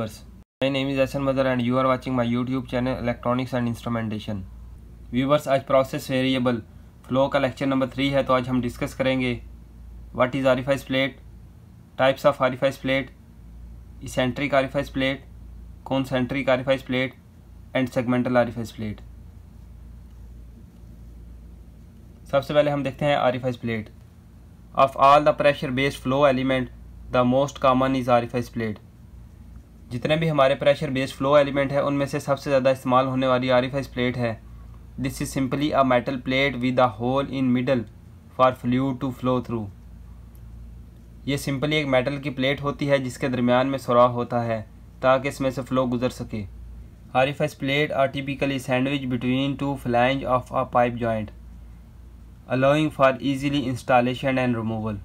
viewers. My name is Ashan Mother and you are watching my YouTube channel Electronics and Instrumentation. Viewers आज process variable flow का lecture number three है तो आज हम discuss करेंगे what is orifice plate, types of orifice plate, eccentric orifice plate, concentric orifice plate and segmental orifice plate. सबसे पहले हम देखते हैं orifice plate of all the pressure based flow element the most common is orifice plate जितने भी हमारे pressure based flow element है उनमें से सबसे ज़्यादा इस्तेमाल होने वाली आरिफाइज प्लेट है this is simply a metal plate with a hole in middle for fluid to flow through ये सिंपली एक मेटल की प्लेट होती है जिसके दरमियान में सुराख होता है ताकि इसमें से फ्लो गुजर सके orifice plate are typically sandwich between two flange of a pipe joint allowing for easily installation and removal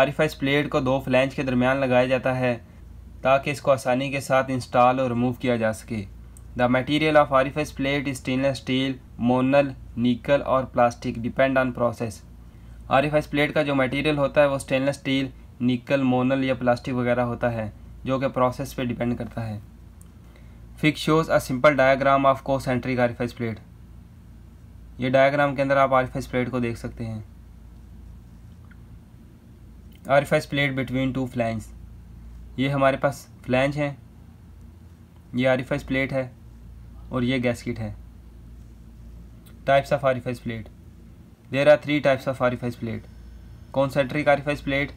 orifice plate को दो फ्लैंज के दरमियान लगाया जाता है ताकि इसको आसानी के साथ इंस्टॉल और रिमूव किया जा सके the material of orifice plate stainless steel monel nickel और plastic depend on process orifice plate का जो मटीरियल होता है वो स्टेनलेस स्टील निकल मोनल या प्लास्टिक वगैरह होता है जो कि प्रोसेस पे डिपेंड करता है fig shows a simple diagram of concentric orifice plate ये डायाग्राम के अंदर आप आरिफेस प्लेट को देख सकते हैं orifice plate between two flanges ये हमारे पास फ्लैंज हैं ये आरिफाइज प्लेट है और ये गैसकिट है types of orifice plate there are three types of orifice plate concentric orifice plate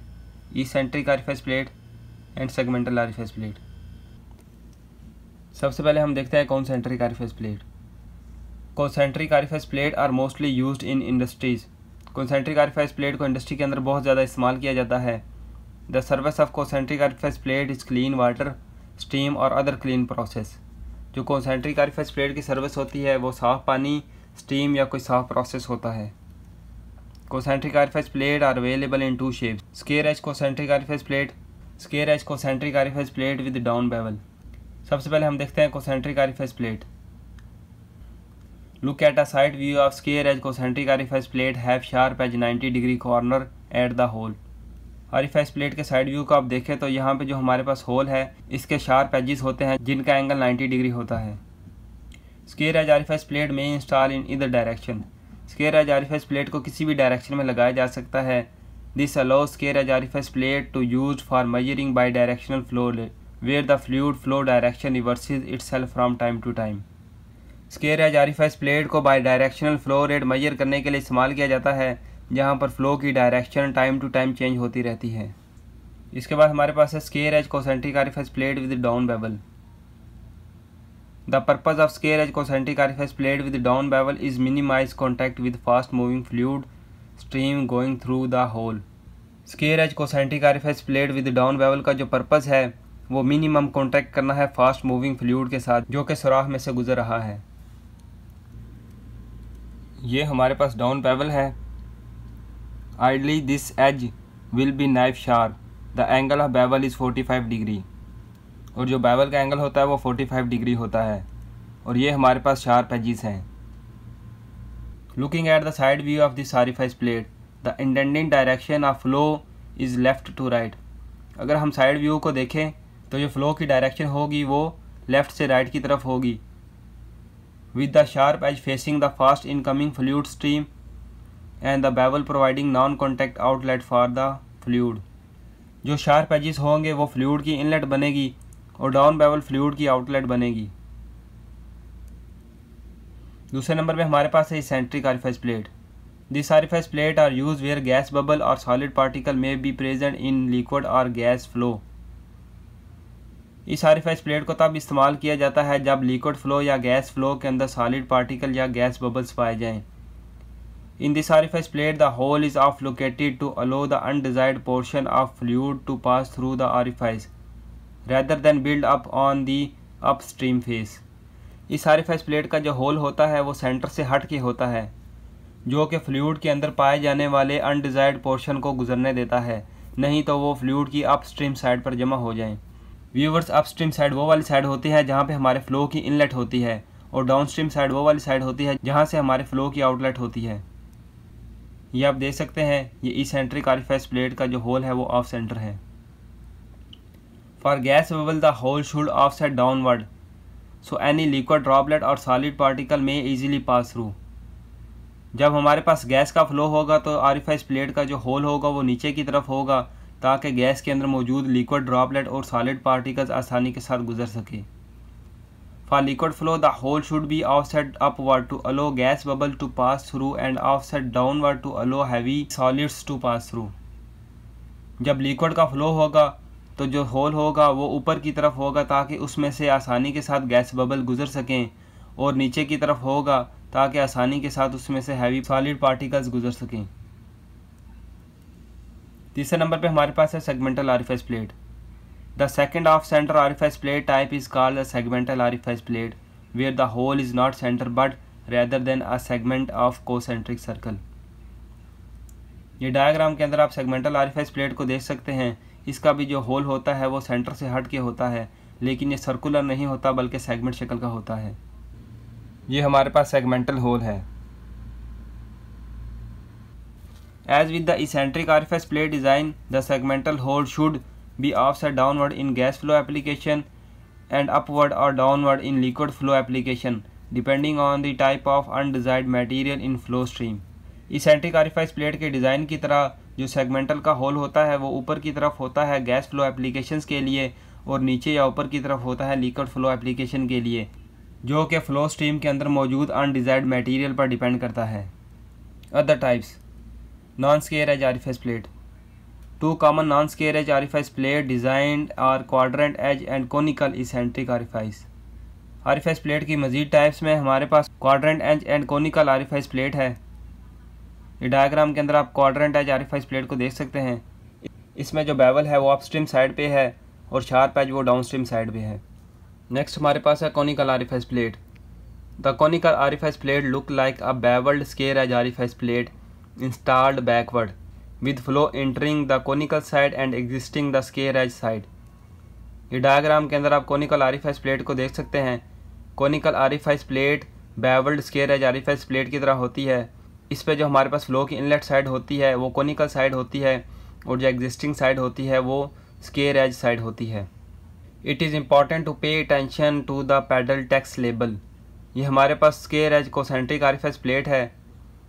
eccentric orifice plate and segmental orifice plate सबसे पहले हम देखते हैं concentric orifice plate concentric orifice plate are mostly use in industries concentric orifice plate को industry के अंदर बहुत ज़्यादा इस्तेमाल किया जाता है The surface of concentric orifice plate is clean water, steam और other clean process. जो concentric orifice plate की सर्विस होती है वो साफ पानी स्टीम या कोई साफ प्रोसेस होता है concentric orifice plate are available in two shapes. Square edge concentric orifice plate, square edge concentric orifice plate with down bevel. सबसे पहले हम देखते हैं concentric orifice plate. Look at a side view of square edge concentric orifice plate have sharp edge 90 degree corner at the hole. Orifice plate के side view को आप देखें तो यहाँ पे जो हमारे पास होल है इसके शार्प एजिस होते हैं जिनका एंगल 90 डिग्री होता है स्केयर एज आरिफाइस प्लेट में install in either direction square edge orifice plate को किसी भी डायरेक्शन में लगाया जा सकता है this allow square edge orifice plate to use for measuring bidirectional flow where the fluid flow direction reverse itself from time to time square edge orifice plate को bidirectional flow rate measure करने के लिए इस्तेमाल किया जाता है जहाँ पर फ्लो की direction time to time change होती रहती है इसके बाद हमारे पास है square edge concentric orifice plate with down bevel the purpose of square edge concentric orifice plate with down bevel is minimize contact with fast moving fluid stream going through the hole square edge concentric orifice plate with down bevel का जो purpose है वो minimum contact करना है fast moving fluid के साथ जो कि सुराख में से गुजर रहा है ये हमारे पास डाउन बेबल है Ideally this edge will be knife sharp. The angle of bevel is 45 degree. और जो बैवल का एंगल होता है वो 45 डिग्री होता है और ये हमारे पास शार्प एजिस हैं looking at the side view of the orifice plate the intended direction of flow is left to right अगर हम साइड व्यू को देखें तो जो फ्लो की डायरेक्शन होगी वो लेफ़्ट से राइट right की तरफ होगी with the sharp edge facing the fast incoming fluid stream and the bevel providing non contact outlet for the fluid जो शार्प एजिस होंगे वो फ्लूड की इनलेट बनेगी और डाउन बेवल फ्लूड की आउटलेट बनेगी दूसरे नंबर पे हमारे पास है eccentric orifice plate this orifice plate are use where gas bubble और solid particle may be present in liquid और गैस फ्लो इस आरिफेस प्लेट को तब इस्तेमाल किया जाता है जब लिक्विड फ्लो या गैस फ्लो के अंदर सॉलिड पार्टिकल या गैस बबल्स पाए जाएं In the surface plate, the hole is off-located to allow the undesired portion of fluid to pass through the orifice rather than build up on the upstream face. इस आरिफाइस plate का जो whole होता है वो centre से हट के होता है जो कि फ्लूड के अंदर पाए जाने वाले अनडिजायर्ड पोर्शन को गुजरने देता है नहीं तो वो फ्लूड की अपस्ट्रीम साइड पर जमा हो जाएं। व्यूवर्स अपस्ट्रीम साइड वो वाली साइड होती है जहाँ पे हमारे फ्लो की इनलेट होती है और डाउनस्ट्रीम साइड वो वाली साइड होती है जहाँ से हमारे फ्लो की आउटलेट होती है ये आप देख सकते हैं ये ई सेंट्रिक आरिफेस प्लेट का जो होल है वो ऑफ सेंटर है for gas bevel the hole should offset downward so any liquid droplet और solid particle may easily pass through जब हमारे पास गैस का फ्लो होगा तो आरिफाइस प्लेट का जो होल होगा वो नीचे की तरफ होगा ताकि गैस के अंदर मौजूद लिक्विड ड्रॉपलेट और सॉलिड पार्टिकल्स आसानी के साथ गुजर सके For liquid flow, the hole should be offset upward to allow gas bubble to pass through and offset downward to allow heavy solids to pass through. जब लिक्विड का flow होगा तो जो होल होगा वो ऊपर की तरफ होगा ताकि उसमें से आसानी के साथ गैस बबल गुजर सकें और नीचे की तरफ होगा ताकि आसानी के साथ उसमें से हैवी सॉलिड पार्टिकल्स गुजर सकें तीसरे नंबर पे हमारे पास है segmental orifice plate The second of center orifice plate type is called the segmental orifice plate, where the hole is not center but rather than a segment of concentric circle. ये diagram के अंदर आप segmental orifice plate को देख सकते हैं इसका भी जो होल होता है वो सेंटर से हट के होता है लेकिन ये सर्कुलर नहीं होता बल्कि सेगमेंट शक्ल का होता है ये हमारे पास सेगमेंटल होल है As with the eccentric orifice plate design, the segmental hole should be offset downward in gas flow application and upward और downward in liquid flow application depending on the type of undesired material in flow stream eccentric orifice plate के design की तरह जो segmental का whole होता है वो ऊपर की तरफ होता है गैस फ्लो एप्लीकेशन के लिए और नीचे या ऊपर की तरफ होता है लिक्विड फ्लो एप्लीकेशन के लिए जो कि फ्लो स्ट्रीम के अंदर मौजूद अनडिजायर्ड मटीरियल पर डिपेंड करता है other types non square edge orifice plate two common non square edge orifice plate design are quadrant edge and conical eccentric orifice orifice plate की मजीद टाइप्स में हमारे पास quadrant edge and conical orifice plate है ये diagram के अंदर आप क्वाड्रेंट एज आरिफाइस प्लेट को देख सकते हैं इसमें जो बेवल है वो अपस्ट्रीम साइड पे है और शार्प एज वो डाउनस्ट्रीम साइड पे है नेक्स्ट हमारे पास है conical orifice plate the conical orifice plate look like a bevelled square edge orifice plate installed backward with flow entering the conical side and existing the square edge side ये diagram के अंदर आप conical orifice plate को देख सकते हैं conical orifice plate bevelled square edge orifice plate की तरह होती है इस पर जो हमारे पास फ्लो की इनलेट साइड होती है वो कॉनिकल साइड होती है और जो एग्जिस्टिंग साइड होती है वो स्केयर एज साइड होती है it is important to pay attention to the paddle tags label ये हमारे पास square edge concentric orifice plate है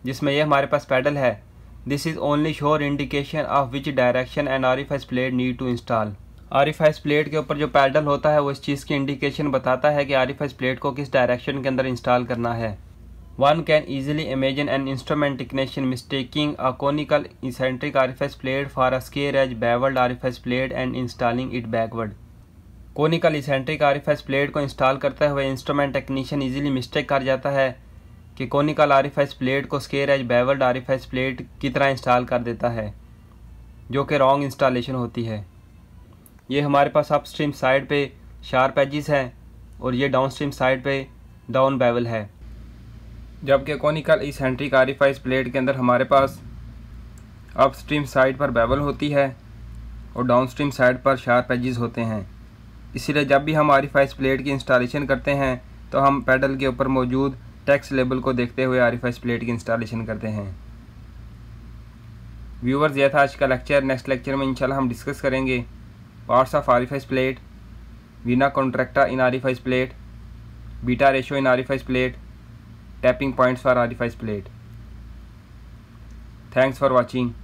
जिसमें यह हमारे पास पैडल है This is only show indication of which direction an orifice plate need to install. Orifice plate के ऊपर जो पैडल होता है वो इस चीज़ की इंडिकेशन बताता है कि आरिफाइस प्लेट को किस डायरेक्शन के अंदर इंस्टॉल करना है one can easily imagine an instrument technician mistaking a conical eccentric orifice plate for a square edge bevelled orifice plate and installing it backward conical eccentric orifice plate को install करते हुए instrument technician easily mistake कर जाता है कि conical orifice plate को square edge bevelled orifice plate की तरह इंस्टॉल कर देता है जो कि रॉन्ग इंस्टॉलेशन होती है ये हमारे पास अप स्ट्रीम साइड पे शार्प एजिस हैं और ये डाउन स्ट्रीम साइड पे डाउन बेवल है जबकि कॉनिकल इसेंट्रिक आरिफाइज प्लेट के अंदर हमारे पास अप स्ट्रीम साइड पर बेवल होती है और डाउन स्ट्रीम साइड पर शार्प एजिस होते हैं इसीलिए जब भी हम आरिफाइज प्लेट की इंस्टॉलेशन करते हैं तो हम पेडल के ऊपर मौजूद टैक्स लेबल को देखते हुए आर प्लेट की इंस्टॉलेशन करते हैं व्यूवर्स यह था आज का लेक्चर नेक्स्ट लेक्चर में इंशाल्लाह हम डिस्कस करेंगे parts of R plate vena contracta in R plate beta ratio in R plate tapping points for R plate thanks for watching